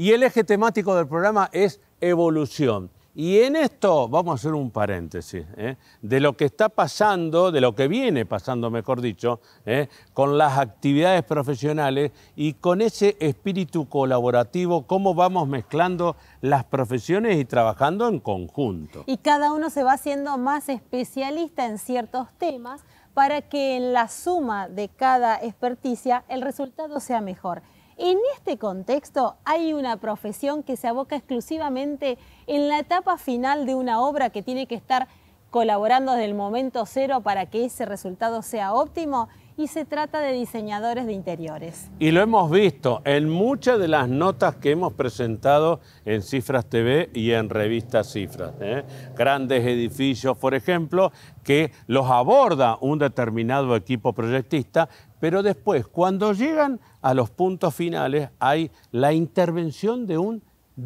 Y el eje temático del programa es evolución. Y en esto vamos a hacer un paréntesis ¿eh? de lo que está pasando, de lo que viene pasando, mejor dicho, ¿eh? con las actividades profesionales y con ese espíritu colaborativo, cómo vamos mezclando las profesiones y trabajando en conjunto. Y cada uno se va haciendo más especialista en ciertos temas para que en la suma de cada experticia el resultado sea mejor. En este contexto hay una profesión que se aboca exclusivamente en la etapa final de una obra que tiene que estar colaborando desde el momento cero para que ese resultado sea óptimo y se trata de diseñadores de interiores. Y lo hemos visto en muchas de las notas que hemos presentado en Cifras TV y en revistas Cifras. ¿eh? Grandes edificios, por ejemplo, que los aborda un determinado equipo proyectista, pero después, cuando llegan a los puntos finales, hay la intervención de un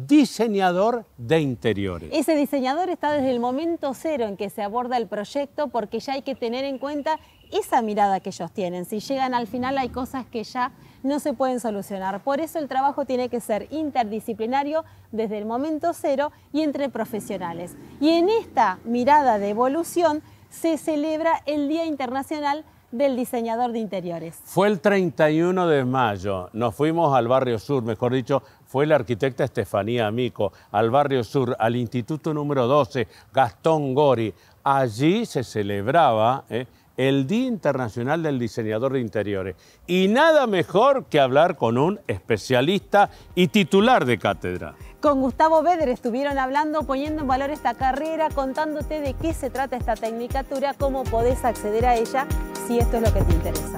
diseñador de interiores. Ese diseñador está desde el momento cero en que se aborda el proyecto porque ya hay que tener en cuenta esa mirada que ellos tienen. Si llegan al final hay cosas que ya no se pueden solucionar. Por eso el trabajo tiene que ser interdisciplinario desde el momento cero y entre profesionales. Y en esta mirada de evolución se celebra el Día Internacional del diseñador de interiores. Fue el 31 de mayo, nos fuimos al barrio sur, mejor dicho, fue la arquitecta Estefanía Amico, al Barrio Sur, al Instituto número 12, Gastón Gori. Allí se celebraba eh, el Día Internacional del Diseñador de Interiores. Y nada mejor que hablar con un especialista y titular de cátedra. Con Gustavo Beder estuvieron hablando, poniendo en valor esta carrera, contándote de qué se trata esta tecnicatura, cómo podés acceder a ella si esto es lo que te interesa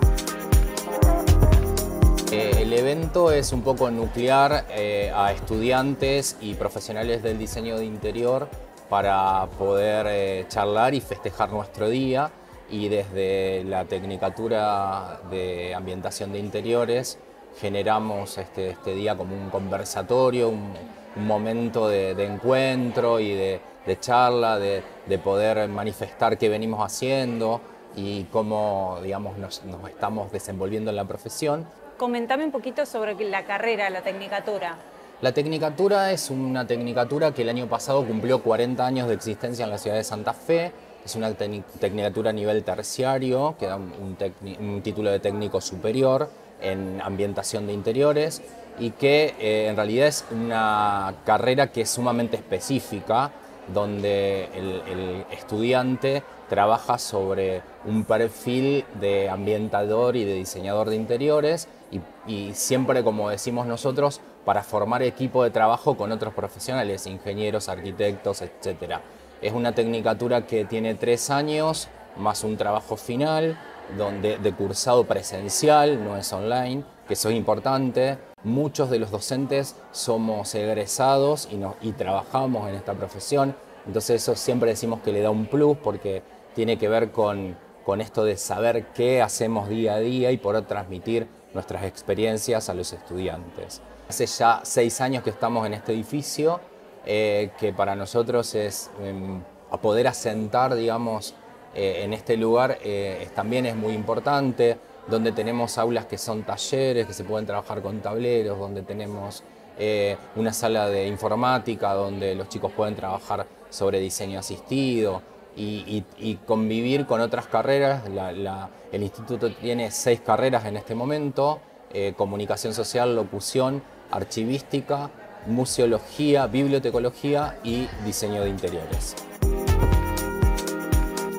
el evento es un poco nuclear eh, a estudiantes y profesionales del diseño de interior para poder eh, charlar y festejar nuestro día y desde la Tecnicatura de Ambientación de Interiores generamos este, este día como un conversatorio, un, momento de, encuentro y de, charla, de, poder manifestar qué venimos haciendo y cómo nos estamos desenvolviendo en la profesión. Comentame un poquito sobre la carrera, la tecnicatura. La Tecnicatura es una tecnicatura que el año pasado cumplió 40 años de existencia en la ciudad de Santa Fe. Es una tecnicatura a nivel terciario, que da un, título de técnico superior en ambientación de interiores y que eh, en realidad es una carrera que es sumamente específica donde el, estudiante trabaja sobre un perfil de ambientador y de diseñador de interiores y, siempre, como decimos nosotros, para formar equipo de trabajo con otros profesionales, ingenieros, arquitectos, etc. Es una tecnicatura que tiene tres años más un trabajo final donde, de cursado presencial, no es online, que eso es importante. Muchos de los docentes somos egresados y, trabajamos en esta profesión, entonces eso siempre decimos que le da un plus porque tiene que ver con, esto de saber qué hacemos día a día y poder transmitir nuestras experiencias a los estudiantes. Hace ya seis años que estamos en este edificio, eh, que para nosotros es em, poder asentar, digamos, eh, en este lugar eh, también es muy importante donde tenemos aulas que son talleres, que se pueden trabajar con tableros, donde tenemos eh, una sala de informática donde los chicos pueden trabajar sobre diseño asistido y, convivir con otras carreras. el instituto tiene seis carreras en este momento, eh, comunicación social, locución, archivística, museología, bibliotecología y diseño de interiores.